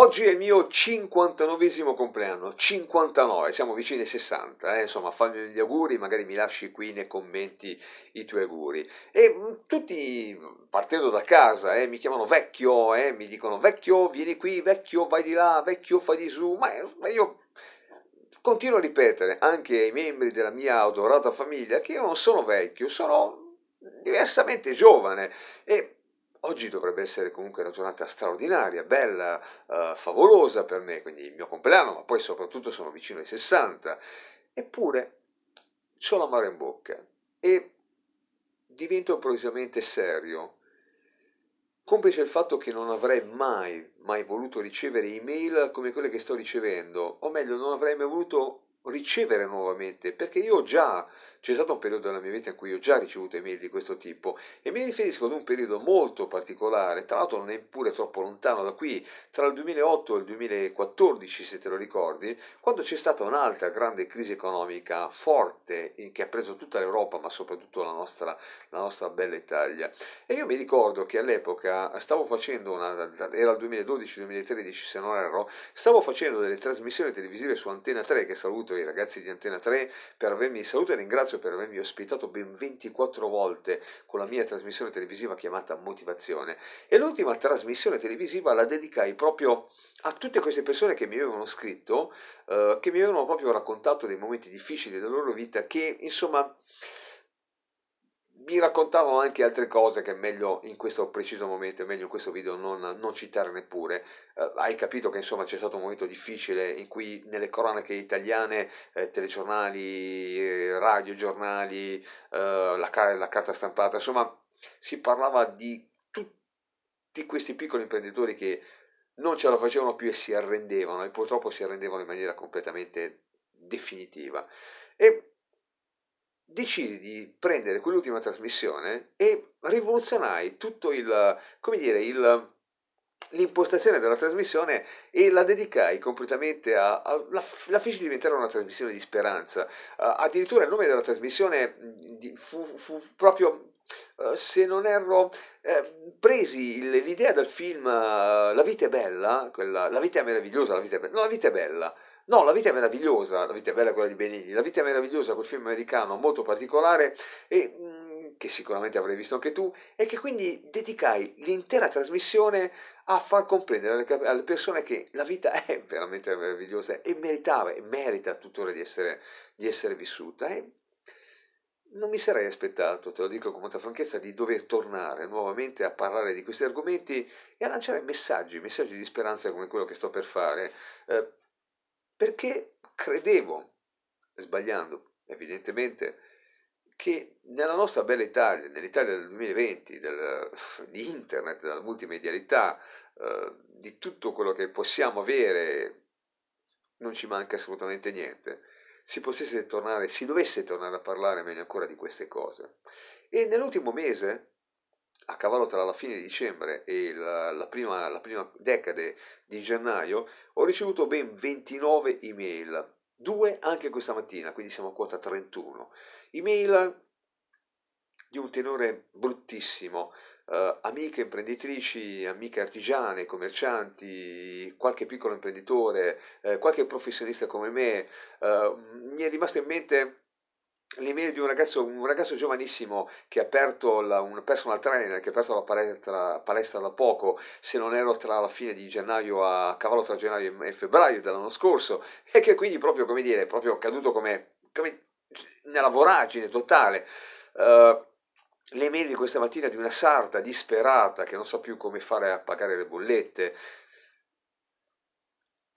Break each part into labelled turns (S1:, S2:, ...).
S1: Oggi è il mio 59 compleanno, 59, siamo vicini ai 60, eh? insomma fammi gli auguri, magari mi lasci qui nei commenti i tuoi auguri. E mm, tutti partendo da casa eh, mi chiamano vecchio, eh, mi dicono vecchio vieni qui, vecchio vai di là, vecchio fai di su, ma io continuo a ripetere anche ai membri della mia adorata famiglia che io non sono vecchio, sono diversamente giovane e Oggi dovrebbe essere comunque una giornata straordinaria, bella, eh, favolosa per me, quindi il mio compleanno, ma poi soprattutto sono vicino ai 60. Eppure ho l'amaro in bocca e divento improvvisamente serio, complice il fatto che non avrei mai, mai voluto ricevere email come quelle che sto ricevendo, o meglio, non avrei mai voluto ricevere nuovamente, perché io ho già c'è stato un periodo della mia vita in cui ho già ricevuto email di questo tipo e mi riferisco ad un periodo molto particolare, tra l'altro non è pure troppo lontano da qui, tra il 2008 e il 2014 se te lo ricordi, quando c'è stata un'altra grande crisi economica forte eh, che ha preso tutta l'Europa ma soprattutto la nostra, la nostra bella Italia. E io mi ricordo che all'epoca stavo facendo una, era il 2012-2013 se non erro, stavo facendo delle trasmissioni televisive su Antena 3 che saluto i ragazzi di Antena 3 per avermi saluto e ringrazio ringrazio per avermi ospitato ben 24 volte con la mia trasmissione televisiva chiamata Motivazione e l'ultima trasmissione televisiva la dedicai proprio a tutte queste persone che mi avevano scritto, eh, che mi avevano proprio raccontato dei momenti difficili della loro vita che insomma vi racconterò anche altre cose che è meglio in questo preciso momento, è meglio in questo video non, non citare neppure. Eh, hai capito che insomma c'è stato un momento difficile in cui nelle cronache italiane, eh, telegiornali, eh, radiogiornali, eh, la, car la carta stampata, insomma si parlava di tutti questi piccoli imprenditori che non ce la facevano più e si arrendevano e purtroppo si arrendevano in maniera completamente definitiva. E decidi di prendere quell'ultima trasmissione e rivoluzionai tutto il, come dire, il, l'impostazione della trasmissione e la dedicai completamente a, a la, la feci diventare una trasmissione di speranza. Uh, addirittura il nome della trasmissione fu, fu proprio Uh, se non erro, eh, presi il, l'idea del film uh, La vita è bella, quella, La vita è meravigliosa, La vita è bella, no, La vita è bella, No, La vita è meravigliosa, La vita è bella quella di Benigni, La vita è meravigliosa, quel film americano molto particolare e mm, che sicuramente avrai visto anche tu e che quindi dedicai l'intera trasmissione a far comprendere alle persone che la vita è veramente meravigliosa e meritava e merita tuttora di essere, di essere vissuta. E non mi sarei aspettato, te lo dico con molta franchezza, di dover tornare nuovamente a parlare di questi argomenti e a lanciare messaggi, messaggi di speranza come quello che sto per fare. Eh, perché credevo, sbagliando evidentemente, che nella nostra bella Italia, nell'Italia del 2020, del, di internet, della multimedialità, eh, di tutto quello che possiamo avere, non ci manca assolutamente niente. Si potesse tornare, si dovesse tornare a parlare meglio ancora di queste cose. E nell'ultimo mese a cavallo tra la fine di dicembre e la, la, prima, la prima decade di gennaio, ho ricevuto ben 29 email, due anche questa mattina, quindi siamo a quota 31. Email di un tenore bruttissimo, Uh, amiche imprenditrici, amiche artigiane, commercianti, qualche piccolo imprenditore, eh, qualche professionista come me, uh, mi è rimasto in mente l'email di un ragazzo, un ragazzo giovanissimo che ha aperto la, un personal trainer che ha aperto la palestra, palestra, da poco, se non ero tra la fine di gennaio a cavallo tra gennaio e febbraio dell'anno scorso e che quindi proprio come dire, è proprio caduto come, come nella voragine totale. Uh, le mail di questa mattina di una sarta disperata che non sa più come fare a pagare le bollette,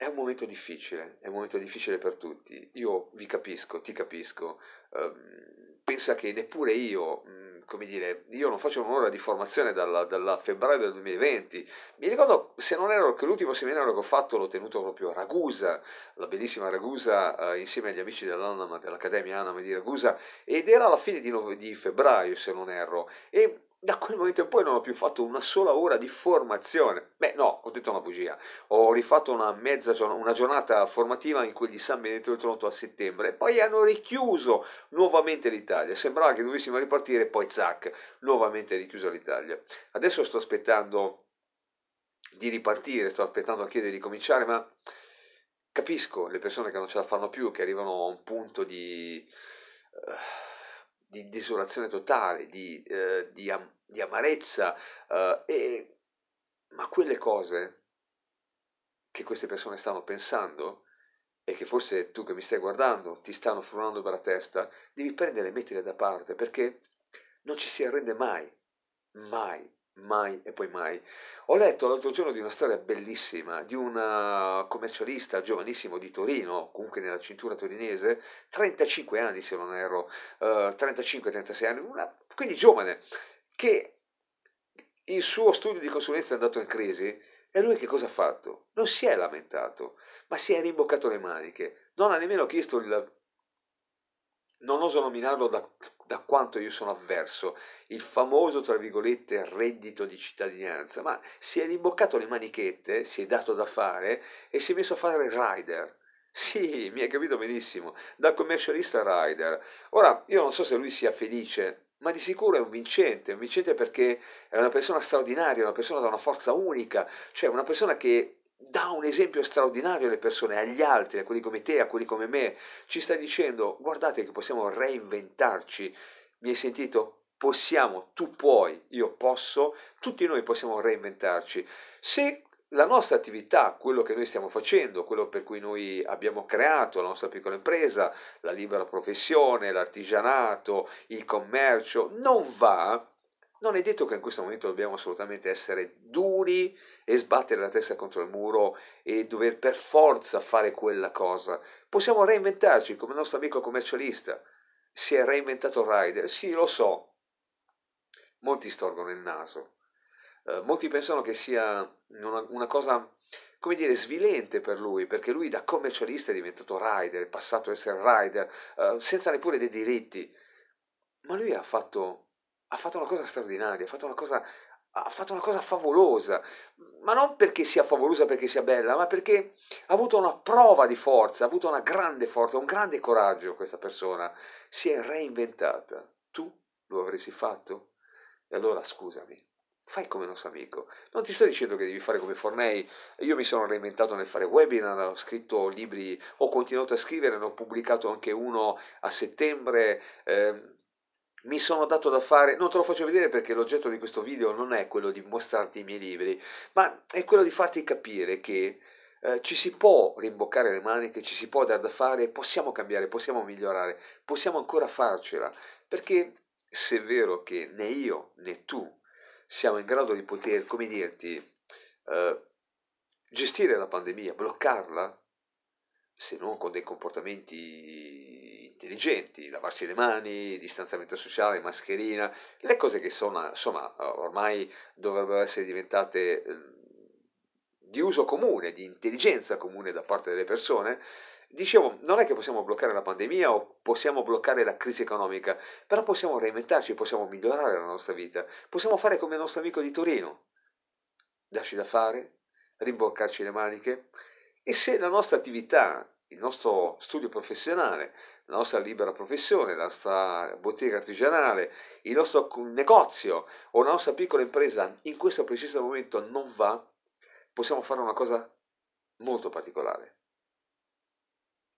S1: è un momento difficile, è un momento difficile per tutti. Io vi capisco, ti capisco. Ehm, pensa che neppure io, mm, come dire, io non faccio un'ora di formazione dalla, dalla, febbraio del 2020. Mi ricordo, se non ero che l'ultimo seminario che ho fatto l'ho tenuto proprio a Ragusa, la bellissima Ragusa, eh, insieme agli amici dell'Anama, dell'Accademia Anama di Ragusa, ed era alla fine di, no- di febbraio, se non erro. E da quel momento in poi non ho più fatto una sola ora di formazione. Beh, no, ho detto una bugia. Ho rifatto una mezza giornata, una giornata formativa in quegli San Benedetto del Toronto a settembre poi hanno richiuso nuovamente l'Italia. Sembrava che dovessimo ripartire, poi zac, nuovamente richiusa l'Italia. Adesso sto aspettando di ripartire, sto aspettando a chiedere di cominciare, ma capisco le persone che non ce la fanno più, che arrivano a un punto di eh, di desolazione totale, di, eh, di, am- di amarezza, eh, e... ma quelle cose che queste persone stanno pensando e che forse tu che mi stai guardando ti stanno frullando per la testa, devi prendere e metterle da parte perché non ci si arrende mai, mai mai e poi mai. Ho letto l'altro giorno di una storia bellissima di un eh, commercialista giovanissimo di Torino, comunque nella cintura torinese, 35 anni se non erro, eh, 35-36 anni, una, quindi giovane, che il suo studio di consulenza è andato in crisi e lui che cosa ha fatto? Non si è lamentato, ma si è rimboccato le maniche, non ha nemmeno chiesto il non oso nominarlo da, da, quanto io sono avverso, il famoso, tra virgolette, reddito di cittadinanza, ma si è rimboccato le manichette, si è dato da fare e si è messo a fare rider. Sì, mi hai capito benissimo, da commercialista rider. Ora, io non so se lui sia felice, ma di sicuro è un vincente, un vincente perché è una persona straordinaria, una persona da una forza unica, cioè una persona che dà un esempio straordinario alle persone, agli altri, a quelli come te, a quelli come me. Ci sta dicendo, guardate che possiamo reinventarci. Mi hai sentito? Possiamo, tu puoi, io posso, tutti noi possiamo reinventarci. Se la nostra attività, quello che noi stiamo facendo, quello per cui noi abbiamo creato la nostra piccola impresa, la libera professione, l'artigianato, il commercio, non va, non è detto che in questo momento dobbiamo assolutamente essere duri, e sbattere la testa contro il muro e dover per forza fare quella cosa. Possiamo reinventarci come il nostro amico commercialista. Si è reinventato Rider, sì lo so. Molti storgono il naso. Eh, molti pensano che sia una, una cosa come dire, svilente per lui, perché lui da commercialista è diventato rider, è passato a essere rider, eh, senza neppure dei diritti. Ma lui ha fatto, ha fatto una cosa straordinaria, ha fatto una cosa ha fatto una cosa favolosa, ma non perché sia favolosa, perché sia bella, ma perché ha avuto una prova di forza, ha avuto una grande forza, un grande coraggio questa persona, si è reinventata. Tu lo avresti fatto? E allora scusami, fai come il nostro amico. Non ti sto dicendo che devi fare come Fornei, io mi sono reinventato nel fare webinar, ho scritto libri, ho continuato a scrivere, ne ho pubblicato anche uno a settembre. Eh, mi sono dato da fare, non te lo faccio vedere perché l'oggetto di questo video non è quello di mostrarti i miei libri, ma è quello di farti capire che eh, ci si può rimboccare le maniche, ci si può dar da fare, possiamo cambiare, possiamo migliorare, possiamo ancora farcela, perché se è vero che né io né tu siamo in grado di poter, come dirti, eh, gestire la pandemia, bloccarla, se non con dei comportamenti intelligenti, lavarsi le mani, distanziamento sociale, mascherina, le cose che sono, insomma, ormai dovrebbero essere diventate eh, di uso comune, di intelligenza comune da parte delle persone, dicevo, non è che possiamo bloccare la pandemia o possiamo bloccare la crisi economica, però possiamo reinventarci, possiamo migliorare la nostra vita, possiamo fare come il nostro amico di Torino, darci da fare, rimboccarci le maniche e se la nostra attività, il nostro studio professionale la nostra libera professione, la nostra bottega artigianale, il nostro negozio o la nostra piccola impresa in questo preciso momento non va, possiamo fare una cosa molto particolare.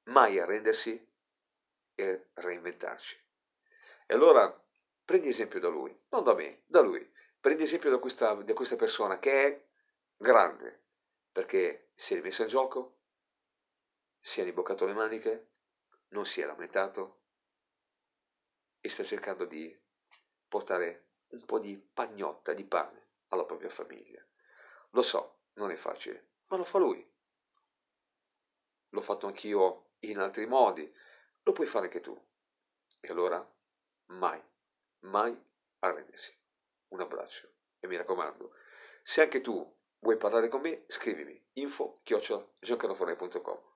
S1: Mai arrendersi e reinventarci. E allora prendi esempio da lui, non da me, da lui. Prendi esempio da questa, da questa persona che è grande, perché si è rimessa in gioco, si è rimboccato le maniche, non si è lamentato e sta cercando di portare un po' di pagnotta di pane alla propria famiglia. Lo so, non è facile, ma lo fa lui. L'ho fatto anch'io in altri modi, lo puoi fare anche tu. E allora, mai, mai arrendersi. Un abbraccio e mi raccomando, se anche tu vuoi parlare con me, scrivimi info chiocciola giancarloforei.com